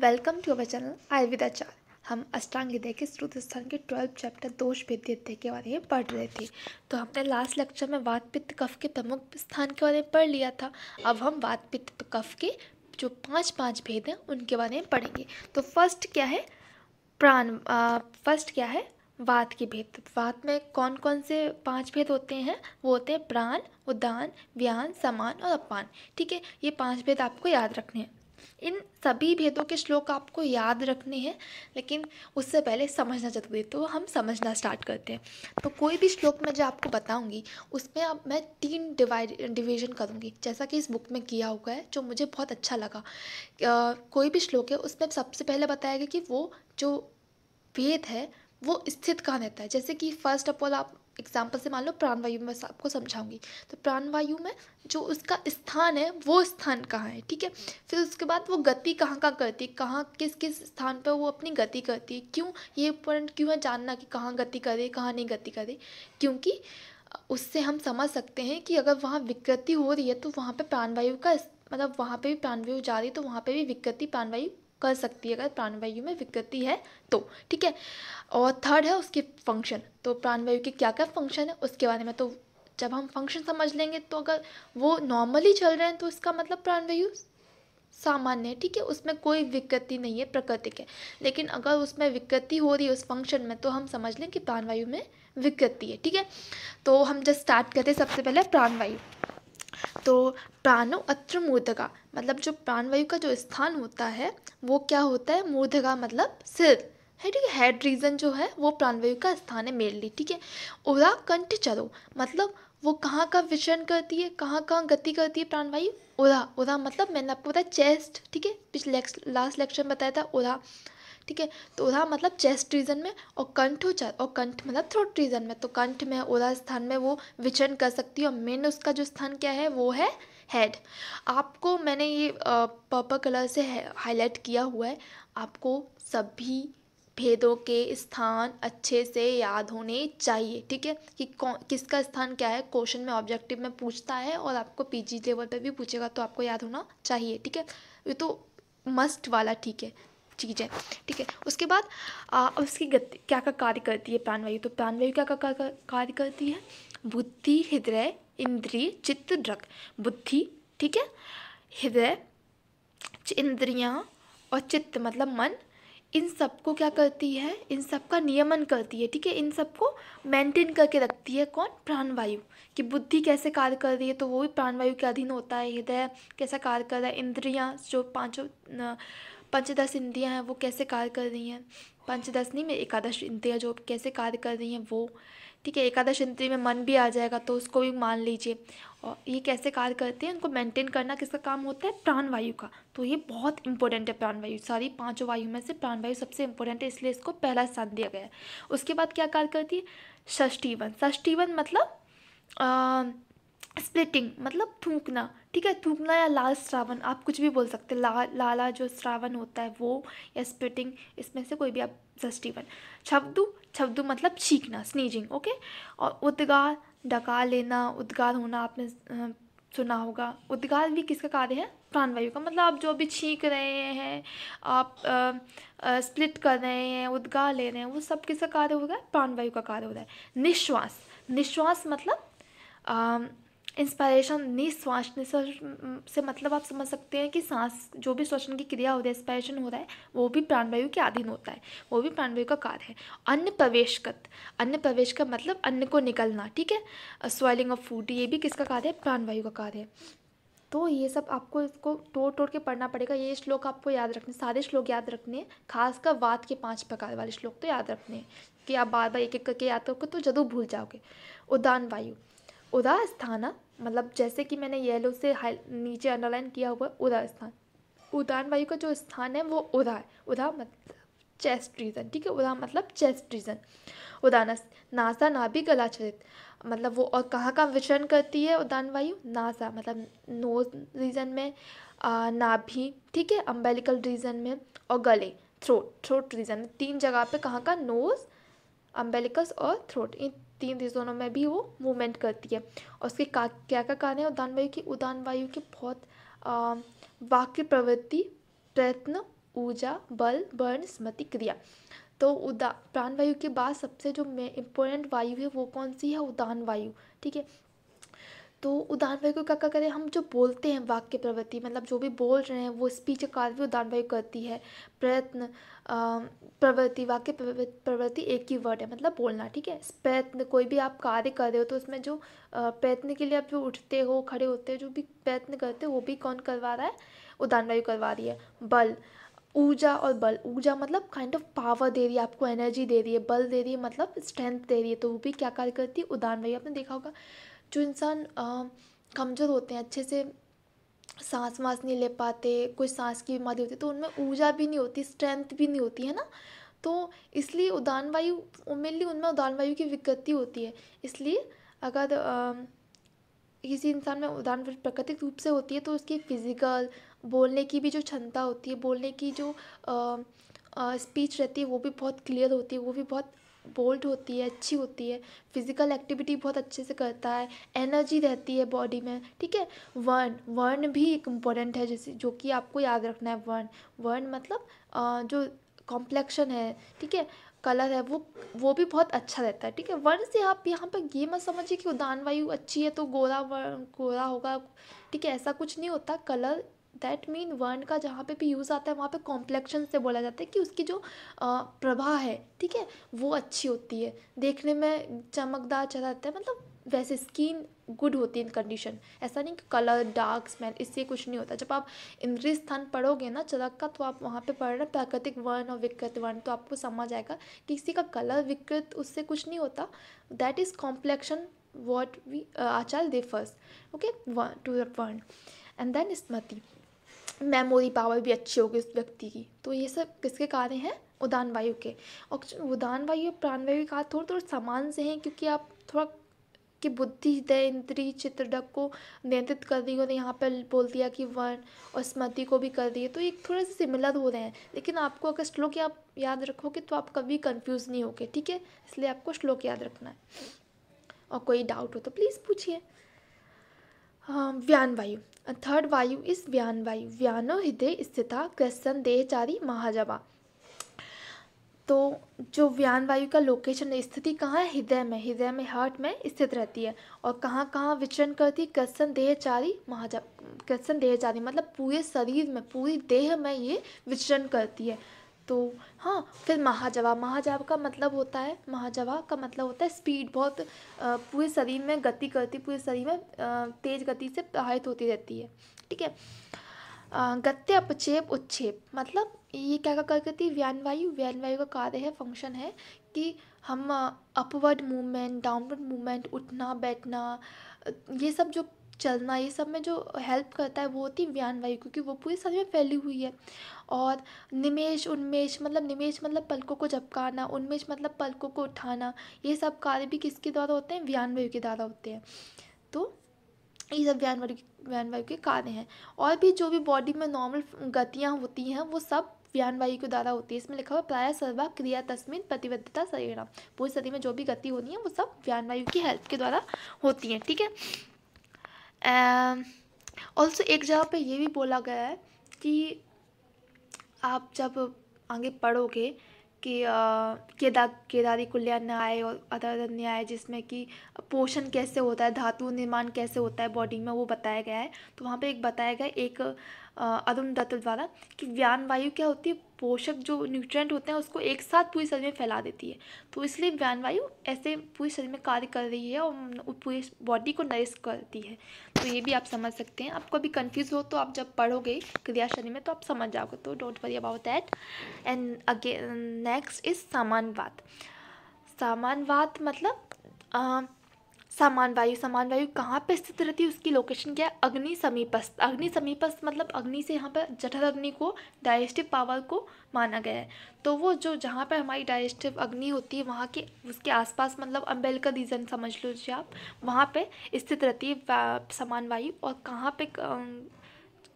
welcome to our channel Ayurveda आचार हम अष्टांग विद्या के श्रुत स्थान के ट्वेल्थ चैप्टर दोष भेद विद्या के बारे में पढ़ रहे थे तो हमने लास्ट लेक्चर में वात पित्त कफ के प्रमुख स्थान के बारे में पढ़ लिया था अब हम वात पित्त कफ के जो पांच पांच भेद हैं उनके बारे में पढ़ेंगे तो फर्स्ट क्या है प्राण फर्स्ट क्या है वात के भेद तो वात में कौन कौन से पांच भेद होते हैं वो होते हैं प्राण उदान व्यान समान और अपान ठीक है ये पांच भेद आपको याद रखने हैं इन सभी भेदों के श्लोक आपको याद रखने हैं लेकिन उससे पहले समझना जरूरी तो हम समझना स्टार्ट करते हैं तो कोई भी श्लोक मैं जो आपको बताऊंगी उसमें अब मैं तीन डिवाइड डिवीजन करूंगी जैसा कि इस बुक में किया हुआ है जो मुझे बहुत अच्छा लगा आ, कोई भी श्लोक है उसमें सबसे पहले बताया गया कि वो जो वेद है वो स्थित कहाँ रहता है जैसे कि फर्स्ट ऑफ ऑल आप एग्जाम्पल से मान लो प्राणवायु में बस आपको समझाऊंगी तो प्राणवायु में जो उसका स्थान है वो स्थान कहाँ है ठीक है फिर उसके बाद वो गति कहाँ कहाँ करती है कहाँ किस किस स्थान पर वो अपनी गति करती है क्यों ये पॉइंट क्यों है जानना कि कहाँ गति करे कहाँ नहीं गति करे क्योंकि उससे हम समझ सकते हैं कि अगर वहाँ विकृति हो रही है तो वहाँ पर प्राणवायु का मतलब वहाँ पे भी प्राणवायु जा रही है तो वहाँ पे भी विकृति प्राणवायु कर सकती है अगर प्राणवायु में विकृति है तो ठीक है और थर्ड है उसके फंक्शन तो प्राणवायु के क्या क्या फंक्शन है उसके बारे में तो जब हम फंक्शन समझ लेंगे तो अगर वो नॉर्मली चल रहे हैं तो इसका मतलब प्राणवायु सामान्य है ठीक है उसमें कोई विकृति नहीं है प्रकृतिक है लेकिन अगर उसमें विकृति हो रही है उस फंक्शन में तो हम समझ लें कि प्राणवायु में विकृति है ठीक है तो हम जब स्टार्ट करते सबसे पहले प्राणवायु तो प्राणो अत्र मूर्धगा मतलब जो प्राणवायु का जो स्थान होता है वो क्या होता है मूर्धगा मतलब सिर है ठीक है हेड रीजन जो है वो प्राणवायु का स्थान है मेनली ठीक है उरा कंठ चरो मतलब वो कहाँ का विचरण करती है कहाँ कहाँ गति करती है प्राणवायु उरा उरा मतलब मैंने आपको बताया चेस्ट ठीक है पिछले लास्ट लेक्चर में बताया था उरा ठीक है तो उधा मतलब चेस्ट रीजन में और कंठ हो और कंठ मतलब थ्रोट रीजन में तो कंठ में उधा स्थान में वो विचरण कर सकती है और मेन उसका जो स्थान क्या है वो है हेड आपको मैंने ये पर्पल कलर से हाईलाइट किया हुआ है आपको सभी भेदों के स्थान अच्छे से याद होने चाहिए ठीक है कि कौन किसका स्थान क्या है क्वेश्चन में ऑब्जेक्टिव में पूछता है और आपको पीजी लेवल पे भी पूछेगा तो आपको याद होना चाहिए ठीक है ये तो मस्ट वाला ठीक है चीज़ है ठीक है उसके बाद आ, उसकी गति क्या क्या कार्य करती है प्राणवायु तो प्राणवायु क्या का कार्य करती है बुद्धि हृदय इंद्रिय चित्त ड्रक बुद्धि ठीक है हृदय इंद्रिया और चित्त मतलब मन इन सबको क्या करती है इन सब का नियमन करती है ठीक है इन सबको मेंटेन करके रखती है कौन प्राणवायु कि बुद्धि कैसे कार्य कर रही है तो वो भी प्राणवायु के अधीन होता है हृदय कैसा कार्य कर रहा है इंद्रियाँ जो पांचों पंचदश इंद्रियाँ हैं वो कैसे कार्य कर रही हैं पंचदश नहीं में एकादश इंद्रिया जो कैसे कार्य कर रही हैं वो ठीक है एकादश इंद्रिय में मन भी आ जाएगा तो उसको भी मान लीजिए और ये कैसे कार्य करते हैं उनको मेंटेन करना किसका काम होता है प्राणवायु का तो ये बहुत इंपॉर्टेंट है प्राणवायु सारी पांचों वायु में से प्राणवायु सबसे इंपॉर्टेंट है इसलिए इसको पहला स्थान दिया गया है उसके बाद क्या कार्य करती है षष्ठीवन षष्ठीवन मतलब स्प्लिटिंग मतलब थूकना ठीक है थूकना या लाल श्रावण आप कुछ भी बोल सकते हैं ला लाला जो श्रावण होता है वो या स्प्लिटिंग इसमें से कोई भी आप जस्टिवन छब्दू छब्दू मतलब छींकना स्नीजिंग ओके और उद्गार डका लेना उद्गार होना आपने सुना होगा उद्गार भी किसका कार्य है प्राणवायु का मतलब आप जो भी छींक रहे हैं आप आ, आ, स्प्लिट कर रहे हैं उद्गार ले रहे हैं वो सब किसका कार्य हो रहा है प्राणवायु का कार्य हो रहा है निश्वास निश्वास मतलब इंस्पायरेशन निज स्वाचने से मतलब आप समझ सकते हैं कि सांस जो भी श्वसन की क्रिया हो रही है इंस्पायरेशन हो रहा है वो भी प्राणवायु के अधीन होता है वो भी प्राणवायु का कार्य है अन्य प्रवेशगत अन्य प्रवेश का मतलब अन्न को निकलना ठीक है स्वेलिंग ऑफ फूड ये भी किसका कार्य है प्राणवायु का कार्य है तो ये सब आपको इसको तोड़ तोड़ के पढ़ना पड़ेगा ये श्लोक आपको याद रखने सारे श्लोक याद रखने हैं खासकर वाद के पांच प्रकार वाले श्लोक तो याद रखने हैं कि आप बार बार एक एक करके याद करोगे तो जरूर भूल जाओगे उदान वायु उदा स्थाना मतलब जैसे कि मैंने येलो से हाई नीचे अंडरलाइन किया हुआ उदा स्थान उदान वायु का जो स्थान है वो उदा है उदा मतलब चेस्ट रीजन ठीक है उदा मतलब चेस्ट रीजन उदानस नासा नाभि गलाचरित मतलब वो और कहाँ कहाँ विचरण करती है उदान वायु नासा मतलब नोज रीजन में नाभि ठीक है अम्बेलिकल रीजन में और गले थ्रोट थ्रोट रीजन तीन जगह पे कहाँ का नोज अम्बेलिकस और थ्रोट इन तीन दिशाओं में भी वो मूवमेंट करती है और उसके का क्या क्या कारण है उदान वायु की उदान वायु की बहुत वाक्य प्रवृत्ति प्रयत्न ऊर्जा बल वर्ण स्मृति क्रिया तो उदा प्राणवायु के बाद सबसे जो इम्पोर्टेंट वायु है वो कौन सी है उदान वायु ठीक है तो उदान भाई को क्या क्या करें हम जो बोलते हैं वाक्य प्रवृत्ति मतलब जो भी बोल रहे हैं वो स्पीच कार्य उदान भाई करती है प्रयत्न प्रवृत्ति वाक्य प्रवृत्ति एक ही वर्ड है मतलब बोलना ठीक है प्रयत्न कोई भी आप कार्य कर रहे हो तो उसमें जो प्रयत्न के लिए आप जो उठते हो खड़े होते हो जो भी प्रयत्न करते हो वो भी कौन करवा रहा है उदान वायु करवा रही है बल ऊर्जा और बल ऊर्जा मतलब काइंड ऑफ पावर दे रही है आपको एनर्जी दे रही है बल दे रही है मतलब स्ट्रेंथ दे रही है तो वो भी क्या कार्य करती है उदान वायु आपने देखा होगा जो इंसान कमज़ोर होते हैं अच्छे से सांस वांस नहीं ले पाते कोई सांस की बीमारी होती तो उनमें ऊर्जा भी नहीं होती स्ट्रेंथ भी नहीं होती है ना तो इसलिए उदान वायु मेनली उनमें उदान वायु की विकृति होती है इसलिए अगर किसी इंसान में उदान वायु प्राकृतिक रूप से होती है तो उसकी फिजिकल बोलने की भी जो क्षमता होती है बोलने की जो आ, आ, स्पीच रहती है वो भी बहुत क्लियर होती है वो भी बहुत बोल्ड होती है अच्छी होती है फिज़िकल एक्टिविटी बहुत अच्छे से करता है एनर्जी रहती है बॉडी में ठीक है वर्ण वर्ण भी एक इम्पोर्टेंट है जैसे जो कि आपको याद रखना है वर्ण वर्ण मतलब जो कॉम्प्लेक्शन है ठीक है कलर है वो वो भी बहुत अच्छा रहता है ठीक है वर्ण से आप यहाँ पर ये मत समझिए कि उदान वायु अच्छी है तो गोरा वर्ण गोरा होगा ठीक है ऐसा कुछ नहीं होता कलर दैट मीन वर्ण का जहाँ पे भी यूज़ आता है वहाँ पे कॉम्प्लेक्शन से बोला जाता है कि उसकी जो प्रभा है ठीक है वो अच्छी होती है देखने में चमकदार जाता है मतलब वैसे स्किन गुड होती है इन कंडीशन ऐसा नहीं कि कलर डार्क स्मेल इससे कुछ नहीं होता जब आप इंद्री स्थान पढ़ोगे ना चरक का तो आप वहाँ पे पढ़ रहे प्राकृतिक वर्ण और विकृत वर्ण तो आपको समझ आएगा कि किसी का कलर विकृत उससे कुछ नहीं होता that is complexion what we आचार they first okay to the varna and then स्मृति मेमोरी पावर भी अच्छी होगी उस व्यक्ति की तो ये सब किसके कार्य हैं उदान वायु के और उदान वायु और प्राणवायु के कार्य थोड़े थोड़े समान से हैं क्योंकि आप थोड़ा कि बुद्धि दय इंद्री चित्रडक को नियंत्रित कर रही और तो यहाँ पर बोल दिया कि वन और स्मृति को भी कर रही है तो ये थोड़े से सिमिलर हो रहे हैं लेकिन आपको अगर श्लोक आप याद रखोगे तो आप कभी कंफ्यूज नहीं होगे ठीक है इसलिए आपको श्लोक याद रखना है और कोई डाउट हो तो प्लीज़ पूछिए हाँ, व्यान वायु थर्ड वायु इस व्यान वायु व्यानो हृदय स्थिता क्वेश्चन देहचारी महाजबा तो जो व्यान वायु का लोकेशन स्थिति कहाँ है हृदय में हृदय में हार्ट में स्थित रहती है और कहाँ कहाँ विचरण करती है कृष्ण देहचारी महाजव कृष्ण देहचारी मतलब पूरे शरीर में पूरी देह में ये विचरण करती है तो हाँ फिर महाजवा महाजवा का मतलब होता है महाजवा का मतलब होता है स्पीड बहुत पूरे शरीर में गति करती पूरे शरीर में तेज गति से प्रवाहित होती रहती है ठीक है गत्य अपक्षेप उच्छेप मतलब ये क्या क्या करती है व्यानवायु व्यानवायु का कार्य है फंक्शन है कि हम अपवर्ड मूवमेंट डाउनवर्ड मूवमेंट उठना बैठना ये सब जो चलना ये सब में जो हेल्प करता है वो होती है व्यान वायु क्योंकि वो पूरी शरीर में फैली हुई है और निमेश उन्मेष मतलब निमेश मतलब पलकों को झपकाना उन्मेष मतलब पलकों को उठाना ये सब कार्य भी किसके द्वारा होते हैं व्यान वायु के द्वारा होते हैं तो ये सब व्यान वायु व्यान वायु के कार्य हैं और भी जो भी बॉडी में नॉर्मल गतियाँ होती हैं वो सब व्यान वायु के द्वारा होती है इसमें लिखा हुआ प्राय सर्वा क्रिया तस्मिन प्रतिबद्धता शरीरम पूरी शरीर में जो भी गति होनी है वो सब व्यान वायु की हेल्प के द्वारा होती है ठीक है ऑल्सो um, एक जगह पे ये भी बोला गया है कि आप जब आगे पढ़ोगे कि केदार केदारी कुल्या न्याय और अदर अदर न्याय जिसमें कि पोषण कैसे होता है धातु निर्माण कैसे होता है बॉडी में वो बताया गया है तो वहाँ पे एक बताया गया एक अरुण दत्त द्वारा कि व्यान वायु क्या होती है पोषक जो न्यूट्रेंट होते हैं उसको एक साथ पूरे शरीर में फैला देती है तो इसलिए व्यान वायु ऐसे पूरे शरीर में कार्य कर रही है और पूरे बॉडी को नरिश करती है तो ये भी आप समझ सकते हैं आपको अभी कन्फ्यूज़ हो तो आप जब पढ़ोगे क्रिया शरीर में तो आप समझ जाओगे तो don't worry about that and again next is सामानवाद सामानवाद मतलब सामान वायु सामान वायु कहाँ पे स्थित रहती है उसकी लोकेशन क्या है अग्नि समीपस्थ अग्नि समीपस्थ मतलब अग्नि से यहाँ पर जठर अग्नि को डाइजेस्टिव पावर को माना गया है तो वो जो जहाँ पर हमारी डाइजेस्टिव अग्नि होती है वहाँ के उसके आसपास मतलब अम्बेल का रीजन समझ लो जी आप वहाँ पर स्थित रहती है समान वायु और कहाँ पर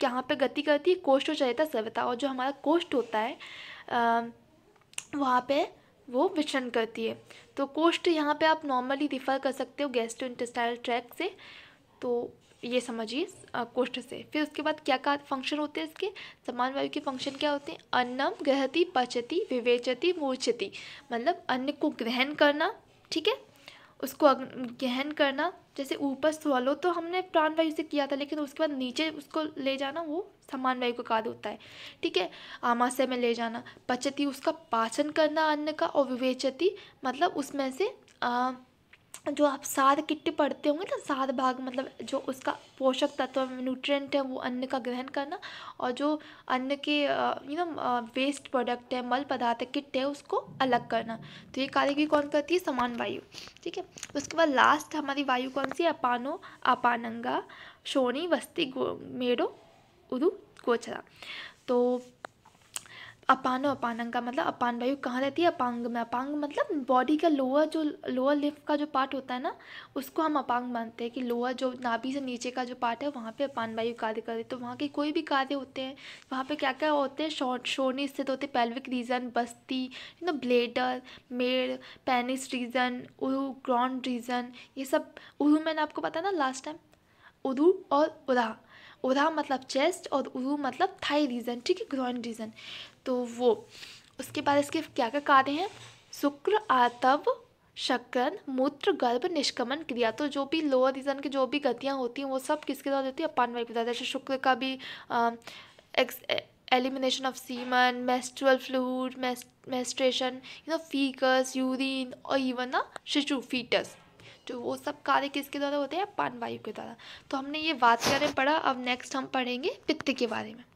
कहाँ पर गति करती है कोष्ठ और चरिता सभ्यता और जो हमारा कोष्ठ होता है वहाँ पर वो विचरण करती है तो कोष्ठ यहाँ पे आप नॉर्मली रिफ़र कर सकते हो गैस्ट्रो इंटेस्टाइल ट्रैक से तो ये समझिए कोष्ठ से फिर उसके बाद क्या क्या फंक्शन होते हैं इसके समान वायु के फंक्शन क्या होते हैं अन्नम ग्रहति पचती विवेचती मूर्छति मतलब अन्न को ग्रहण करना ठीक है उसको गहन करना जैसे ऊपर स्वालो तो हमने प्राण वायु से किया था लेकिन उसके बाद नीचे उसको ले जाना वो समान वायु का कार्य होता है ठीक है आमाशय में ले जाना पचती उसका पाचन करना अन्न का और विवेचती मतलब उसमें से आ, जो आप साध किट पढ़ते होंगे ना साध भाग मतलब जो उसका पोषक तत्व न्यूट्रेंट है वो अन्न का ग्रहण करना और जो अन्न के यू नो वेस्ट प्रोडक्ट है मल पदार्थ किट है उसको अलग करना तो ये कारीगरी कौन करती है समान वायु ठीक है उसके बाद लास्ट हमारी वायु कौन सी है अपानो अपानंगा शोणी वस्ती मेड़ो उदू गोचरा तो अपानो अपानंग का मतलब अपान वायु कहाँ रहती है अपांग में अपांग मतलब बॉडी का लोअर जो लोअर लिफ्ट का जो पार्ट होता है ना उसको हम अपांग मानते हैं कि लोअर जो नाभि से नीचे का जो पार्ट है वहाँ पे अपान वायु कार्य करे तो वहाँ के कोई भी कार्य होते हैं वहाँ पे क्या क्या होते हैं शॉर्ट शोर्नी स्थित होते हैं पेल्विक रीजन बस्ती यू नो ब्लेडर मेड पेनिस रीजन उरू ग्रॉन्ड रीजन ये सब उरू मैंने आपको पता ना लास्ट टाइम उरू और उरा उरा मतलब चेस्ट और उरू मतलब थाई रीजन ठीक है ग्रॉन्ड रीजन तो वो उसके बाद इसके क्या क्या कार्य हैं शुक्र आतव शक्रण मूत्र गर्भ निष्कमन क्रिया तो जो भी लोअर रीजन की जो भी गतियाँ होती हैं वो सब किसके द्वारा होती है अपान वायु के द्वारा जैसे शुक्र का भी एक्स elimination of semen menstrual fluid menstruation you know faeces urine और इवन ना शिशु फीटस तो वो सब कार्य किसके द्वारा होते हैं अपान वायु के द्वारा तो हमने ये बात करें पढ़ा अब नेक्स्ट हम पढ़ेंगे पित्त के बारे में